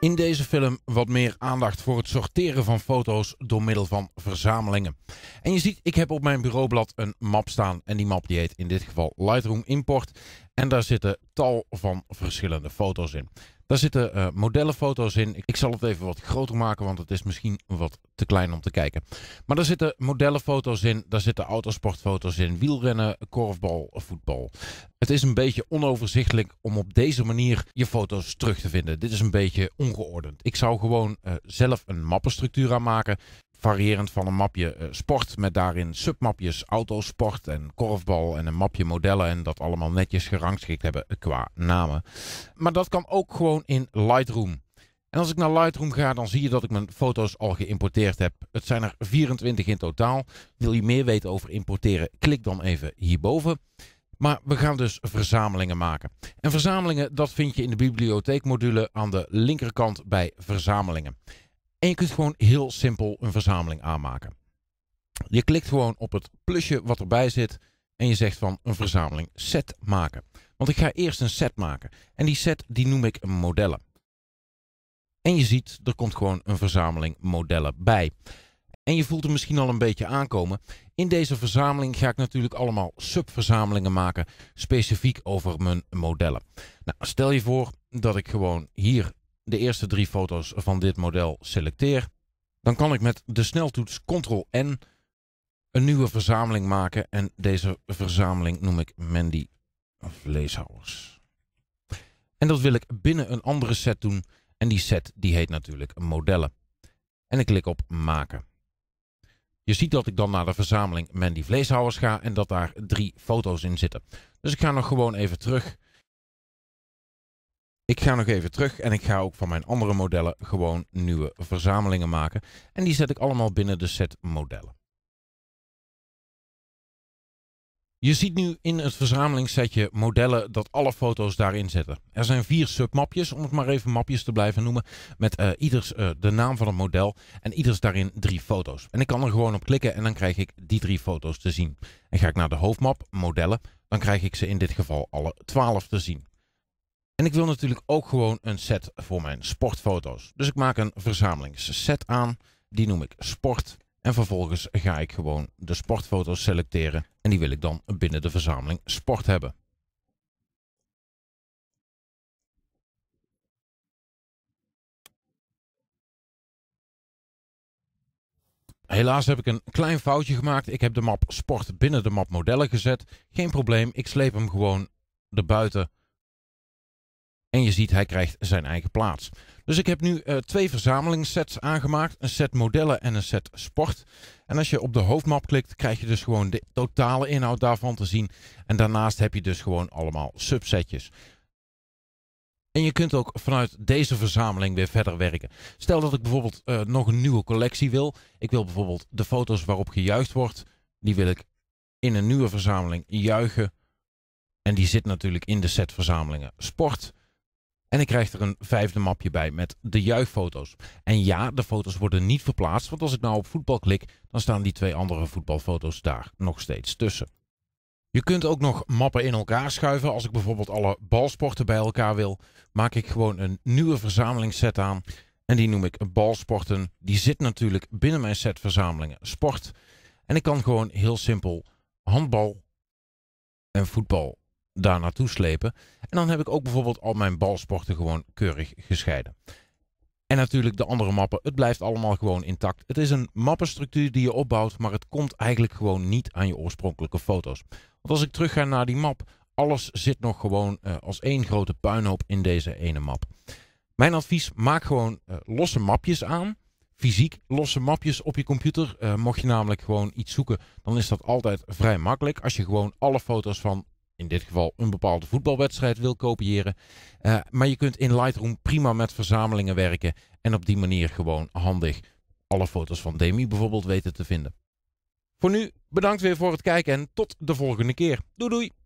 In deze film wat meer aandacht voor het sorteren van foto's door middel van verzamelingen. En je ziet, ik heb op mijn bureaublad een map staan. En die map die heet in dit geval Lightroom Import. En daar zitten tal van verschillende foto's in. Daar zitten uh, modellenfoto's in. Ik zal het even wat groter maken, want het is misschien wat te klein om te kijken. Maar daar zitten modellenfoto's in, daar zitten autosportfoto's in, wielrennen, korfbal, voetbal. Het is een beetje onoverzichtelijk om op deze manier je foto's terug te vinden. Dit is een beetje ongeordend. Ik zou gewoon eh, zelf een mappenstructuur aanmaken Variërend van een mapje eh, sport met daarin submapjes autosport en korfbal en een mapje modellen. En dat allemaal netjes gerangschikt hebben qua namen. Maar dat kan ook gewoon in Lightroom. En als ik naar Lightroom ga, dan zie je dat ik mijn foto's al geïmporteerd heb. Het zijn er 24 in totaal. Wil je meer weten over importeren? Klik dan even hierboven. Maar we gaan dus verzamelingen maken. En verzamelingen, dat vind je in de bibliotheekmodule aan de linkerkant bij verzamelingen. En je kunt gewoon heel simpel een verzameling aanmaken. Je klikt gewoon op het plusje wat erbij zit en je zegt van een verzameling set maken. Want ik ga eerst een set maken en die set die noem ik modellen. En je ziet, er komt gewoon een verzameling modellen bij. En je voelt hem misschien al een beetje aankomen. In deze verzameling ga ik natuurlijk allemaal subverzamelingen maken, specifiek over mijn modellen. Nou, stel je voor dat ik gewoon hier de eerste drie foto's van dit model selecteer, dan kan ik met de sneltoets Ctrl-N een nieuwe verzameling maken. En deze verzameling noem ik Mandy Vleeshouwers. En dat wil ik binnen een andere set doen. En die set die heet natuurlijk modellen. En ik klik op maken. Je ziet dat ik dan naar de verzameling Mandy Vleeshouwers ga en dat daar drie foto's in zitten. Dus ik ga nog gewoon even terug ik ga nog even terug en ik ga ook van mijn andere modellen gewoon nieuwe verzamelingen maken. En die zet ik allemaal binnen de set modellen. Je ziet nu in het verzamelingssetje modellen dat alle foto's daarin zitten. Er zijn vier submapjes, om het maar even mapjes te blijven noemen, met uh, ieders eh, de naam van het model en ieders daarin drie foto's. En ik kan er gewoon op klikken en dan krijg ik die drie foto's te zien. En ga ik naar de hoofdmap, modellen, dan krijg ik ze in dit geval alle twaalf te zien. En ik wil natuurlijk ook gewoon een set voor mijn sportfoto's. Dus ik maak een verzamelingsset aan. Die noem ik sport. En vervolgens ga ik gewoon de sportfoto's selecteren. En die wil ik dan binnen de verzameling sport hebben. Helaas heb ik een klein foutje gemaakt. Ik heb de map sport binnen de map modellen gezet. Geen probleem, ik sleep hem gewoon erbuiten en je ziet, hij krijgt zijn eigen plaats. Dus ik heb nu eh, twee verzamelingssets aangemaakt. Een set modellen en een set sport. En als je op de hoofdmap klikt, krijg je dus gewoon de totale inhoud daarvan te zien. En daarnaast heb je dus gewoon allemaal subsetjes. En je kunt ook vanuit deze verzameling weer verder werken. Stel dat ik bijvoorbeeld eh, nog een nieuwe collectie wil. Ik wil bijvoorbeeld de foto's waarop gejuicht wordt. Die wil ik in een nieuwe verzameling juichen. En die zit natuurlijk in de set verzamelingen sport. En ik krijg er een vijfde mapje bij met de juichfoto's. En ja, de foto's worden niet verplaatst, want als ik nou op voetbal klik, dan staan die twee andere voetbalfoto's daar nog steeds tussen. Je kunt ook nog mappen in elkaar schuiven. Als ik bijvoorbeeld alle balsporten bij elkaar wil, maak ik gewoon een nieuwe verzamelingsset aan. En die noem ik balsporten. Die zit natuurlijk binnen mijn set verzamelingen sport. En ik kan gewoon heel simpel handbal en voetbal daar slepen. En dan heb ik ook bijvoorbeeld al mijn balsporten gewoon keurig gescheiden. En natuurlijk de andere mappen. Het blijft allemaal gewoon intact. Het is een mappenstructuur die je opbouwt, maar het komt eigenlijk gewoon niet aan je oorspronkelijke foto's. Want als ik terug ga naar die map, alles zit nog gewoon eh, als één grote puinhoop in deze ene map. Mijn advies, maak gewoon eh, losse mapjes aan. Fysiek losse mapjes op je computer. Eh, mocht je namelijk gewoon iets zoeken, dan is dat altijd vrij makkelijk. Als je gewoon alle foto's van in dit geval een bepaalde voetbalwedstrijd wil kopiëren. Eh, maar je kunt in Lightroom prima met verzamelingen werken en op die manier gewoon handig alle foto's van Demi bijvoorbeeld weten te vinden. Voor nu bedankt weer voor het kijken en tot de volgende keer. Doei doei!